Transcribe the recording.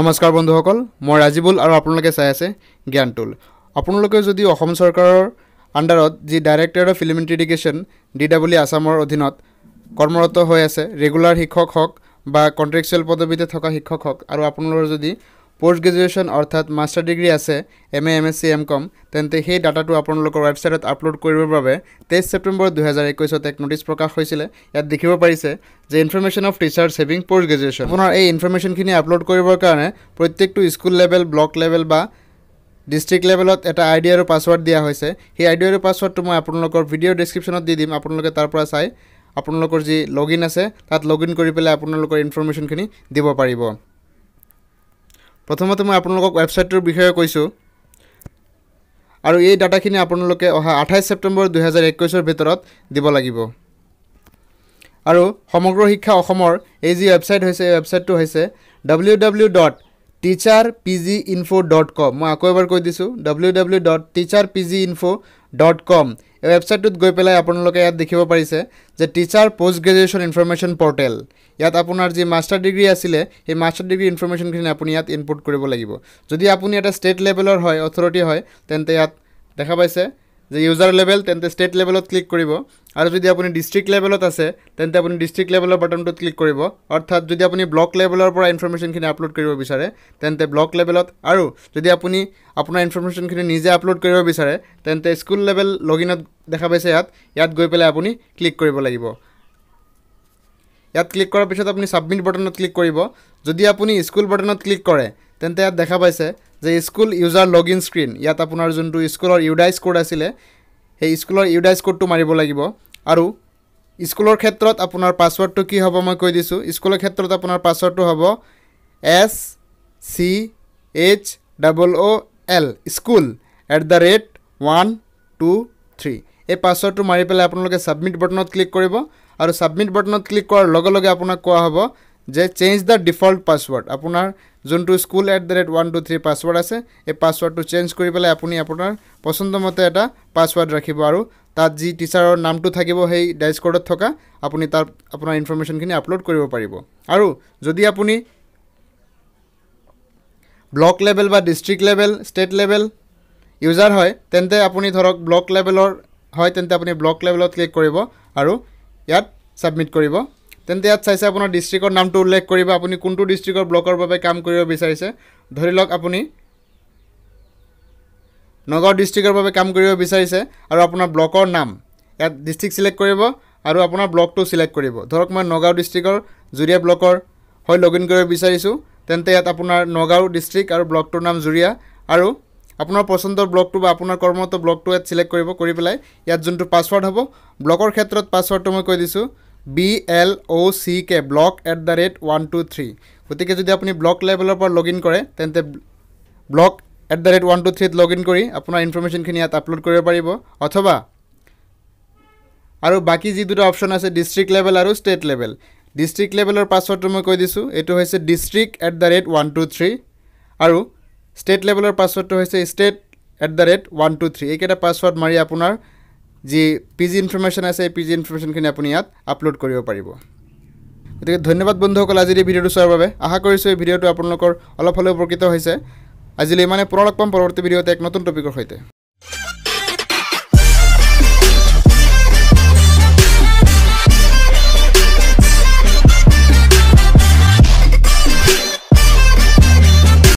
নমস্কাৰ বন্ধুসকল মই ৰাজীৱুল আৰু আপোনালোকে চাই আছে জ্ঞান টুল আপোনালোকে যদি অসম চৰকাৰৰ আণ্ডাৰত যি directorate of filament education D W আছামৰ অধীনত কৰ্মৰত হৈ আছে ৰেগুলাৰ শিক্ষক হওক বা কণ্ট্ৰেকচুৱেল পদবীতে থকা শিক্ষক হওক আৰু আপোনালোকৰ যদি পোষ্ট গ্ৰেজুৱেশ্যন অৰ্থাৎ মাষ্টাৰ ডিগ্ৰী আছে M A M S C M com তেন্তে সেই ডাটাটো আপোনালোকৰ ৱেবছাইটত আপলোড কৰিবৰ বাবে তেইছ ছেপ্টেম্বৰ দুহেজাৰ একৈছত এক ন'টিছ প্ৰকাশ হৈছিলে ইয়াত দেখিব পাৰিছে যে ইনফৰমেশ্যন অফ টিচাৰ ছেভিং পোষ্ট গ্ৰেজুৱেশ্যন আপোনাৰ এই ইনফৰমেশ্যনখিনি আপলোড কৰিবৰ কাৰণে প্ৰত্যেকটো স্কুল লেভেল ব্লক লেভেল বা ডিষ্ট্ৰিক্ট লেভেলত এটা আই ডি আৰু পাছৱৰ্ড দিয়া হৈছে সেই আই ডি আৰু পাছৱৰ্ডটো মই আপোনালোকৰ ভিডিঅ' ডিছক্ৰিপশ্যনত দি দিম আপোনালোকে তাৰ পৰা চাই আপোনালোকৰ যি লগ ইন আছে তাত লগ ইন কৰি পেলাই আপোনালোকৰ ইনফৰমেশ্যনখিনি দিব পাৰিব প্ৰথমতে মই আপোনালোকক ৱেবছাইটটোৰ বিষয়ে কৈছোঁ আৰু এই ডাটাখিনি আপোনালোকে অহা আঠাইছ ছেপ্টেম্বৰ দুহেজাৰ একৈছৰ ভিতৰত দিব লাগিব আৰু সমগ্ৰ শিক্ষা অসমৰ এই যি ৱেবছাইট হৈছে এই ৱেবছাইটটো হৈছে W W dot teacher P G info' dot com মই আকৌ এবাৰ কৈ দিছোঁ W W dot teacher P G info' dot com এই ৱেবছাইটটোত গৈ পেলাই আপোনালোকে ইয়াত দেখিব পাৰিছে যে teacher post graduation information portal ইয়াত আপোনাৰ যি মাষ্টাৰ ডিগ্ৰী আছিলে সেই মাষ্টাৰ ডিগ্ৰী ইনফৰ্মেশ্যনখিনি আপুনি ইয়াত ইনপুট কৰিব লাগিব যদি আপুনি এটা ষ্টেট লেভেলৰ হয় অথৰিটি হয় তেন্তে ইয়াত দেখা পাইছে যে ইউজাৰ লেভেল তেন্তে ষ্টেট লেভেলত ক্লিক কৰিব আৰু যদি আপুনি ডিষ্ট্ৰিক্ট লেভেলত আছে তেন্তে আপুনি ডিষ্ট্ৰিক্ট লেভেলৰ বাটনটোত ক্লিক কৰিব অৰ্থাৎ যদি আপুনি ব্লক লেভেলৰ পৰা ইনফৰ্মেশ্যনখিনি আপলোড কৰিব বিচাৰে তেন্তে ব্লক লেভেলত আৰু যদি আপুনি আপোনাৰ ইনফৰমেশ্যনখিনি নিজে আপলোড কৰিব বিচাৰে তেন্তে স্কুল লেভেল লগ ইনত দেখা পাইছে ইয়াত ইয়াত গৈ পেলাই আপুনি ক্লিক কৰিব লাগিব ইয়াত ক্লিক কৰাৰ পিছত আপুনি ছাবমিট বাটনত ক্লিক কৰিব যদি আপুনি স্কুল বাটনত ক্লিক কৰে তেন্তে ইয়াত দেখা পাইছে যে school user log in screen ইয়াত আপোনাৰ যোনটো স্কুলৰ ইউডাইজ কোড আছিলে সেই স্কুলৰ ইউডাইজ কোডটো মাৰিব লাগিব আৰু স্কুলৰ ক্ষেত্ৰত আপোনাৰ পাছৱৰ্ডটো কি হ'ব মই কৈ দিছোঁ স্কুলৰ ক্ষেত্ৰত আপোনাৰ পাছৱৰ্ডটো হ'ব S C H double O' L school at the rate one two three এই পাছৱৰ্ডটো মাৰি পেলাই আপোনালোকে ছাবমিট বটনত ক্লিক কৰিব আৰু ছাবমিট বটনত ক্লিক কৰাৰ লগে লগে আপোনাক কোৱা হ'ব যে চেঞ্জ দ্য ডিফল্ট পাছৱৰ্ড আপোনাৰ যোনটো school at the rate one two three password আছে এই পাছৱৰ্ডটো চেঞ্জ কৰি পেলাই আপুনি আপোনাৰ পচন্দমতে এটা পাছৱৰ্ড ৰাখিব আৰু তাত যি টিচাৰৰ নামটো থাকিব সেই ডাইচকৰ্ডত থকা আপুনি তাত আপোনাৰ ইনফৰ্মেশ্যনখিনি আপলোড কৰিব পাৰিব আৰু যদি আপুনি ব্লক লেভেল বা district level state level user হয় তেন্তে আপুনি ধৰক ব্লক লেভেলৰ হয় তেন্তে আপুনি ব্লক লেভেলত ক্লিক কৰিব আৰু ইয়াত ছাবমিট কৰিব তেন্তে ইয়াত চাইছে আপোনাৰ ডিষ্ট্ৰিক্টৰ নামটো উল্লেখ কৰিব আপুনি কোনটো ডিষ্ট্ৰিক্টৰ ব্লকৰ বাবে কাম কৰিব বিচাৰিছে ধৰি লওক আপুনি নগাঁও ডিষ্ট্ৰিক্টৰ বাবে কাম কৰিব বিচাৰিছে আৰু আপোনাৰ ব্লকৰ নাম ইয়াত ডিষ্ট্ৰিক্ট চিলেক্ট কৰিব আৰু আপোনাৰ ব্লকটো চিলেক্ট কৰিব ধৰক মই নগাঁও ডিষ্ট্ৰিক্টৰ জুৰীয়া ব্লকৰ হৈ লগ ইন কৰিব বিচাৰিছোঁ তেন্তে ইয়াত আপোনাৰ নগাঁও ডিষ্ট্ৰিক্ট আৰু ব্লকটোৰ নাম জুৰীয়া আৰু আপোনাৰ পচন্দৰ ব্লকটো বা আপোনাৰ কৰ্মৰত ব্লকটো ইয়াত চিলেক্ট কৰিব কৰি পেলাই ইয়াত যোনটো পাছৱৰ্ড হ'ব ব্লকৰ ক্ষেত্ৰত পাছৱৰ্ডটো মই কৈ দিছোঁ B L O' C K block at the rate one two three গতিকে যদি আপুনি ব্লক লেভেলৰ পৰা লগ ইন কৰে তেন্তে block at the rate one two থ্ৰীত লগ ইন কৰি আপোনাৰ ইনফৰ্মেশ্যনখিনি ইয়াত আপলোড কৰিব পাৰিব অথবা আৰু বাকী যি দুটা অপশ্যন আছে ডিষ্ট্ৰিক্ট লেভেল আৰু ষ্টেট লেভেল ডিষ্ট্ৰিক্ট লেভেলৰ পাছৱৰ্ডটো মই কৈ দিছোঁ এইটো হৈছে district at the rate one two three আৰু ষ্টেট লেভেলৰ পাছৱৰ্ডটো হৈছে state at the rate one two three এইকেইটা পাছৱৰ্ড মাৰি আপোনাৰ যি পি জি ইনফৰ্মেশ্যন আছে এই পি জি ইনফৰ্মেশ্যনখিনি আপুনি ইয়াত আপলোড কৰিব পাৰিব গতিকে ধন্যবাদ বন্ধুসকল আজিৰ এই ভিডিঅ'টো চোৱাৰ বাবে আশা কৰিছোঁ এই ভিডিঅ'টো আপোনালোকৰ অলপ হ'লেও উপকৃত হৈছে আজিলৈ ইমানে পুনৰ লগ পাম পৰৱৰ্তী ভিডিঅ'তে এক নতুন টপিকৰ সৈতে